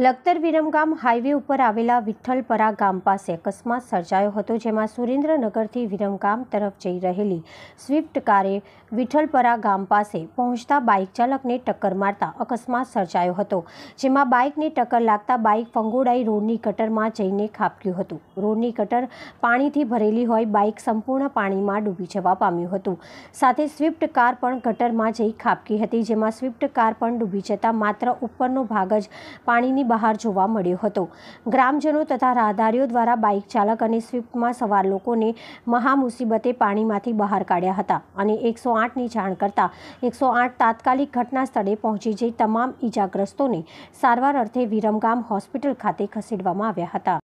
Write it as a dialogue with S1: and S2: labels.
S1: Lakhtar Viramgam highway ઉપર આવેલા વિઠ્ઠલપરા ગામ પાસે અકસ્માત સર્જાયો હતો જેમાં સુરેન્દ્રનગરથી વિરમગામ તરફ જઈ રહેલી સ્વિફ્ટ કારે વિઠ્ઠલપરા ગામ પાસે પહોંચતા બાઇક ચાલકને ટક્કર મારતા અકસ્માત સર્જાયો હતો જેમાં બાઇકને ટક્કર લાગતા બાઇક ફંગોડાઈ રોડની કટરમાં જઈને ખાબક્યું હતું રોડની કટર પાણીથી ભરેલી હોય બાઇક સંપૂર્ણ પાણીમાં ડૂબી જવા પામ્યું હતું સાથે સ્વિફ્ટ કાર પણ ગટરમાં જઈ ખાબકી હતી જેમાં સ્વિફ્ટ કાર પણ ડૂબી જતાં માત્ર ઉપરનો ભાગ જ પાણીની ગામની બહાર જોવા મળ્યો હતો ગ્રામજનો તથા રાહદારીઓ દ્વારા બાઇક ચાલક અને સ્વિફ્ટમાં સવાર લોકોને મહામુસીબતે પાણીમાંથી બહાર કાઢ્યા હતા અને એકસો આઠની જાણ કરતાં એકસો આઠ તાત્કાલિક ઘટના સ્થળે પહોંચી જઈ તમામ ઈજાગ્રસ્તોને સારવાર અર્થે વિરમગામ હોસ્પિટલ ખાતે ખસેડવામાં
S2: આવ્યા હતા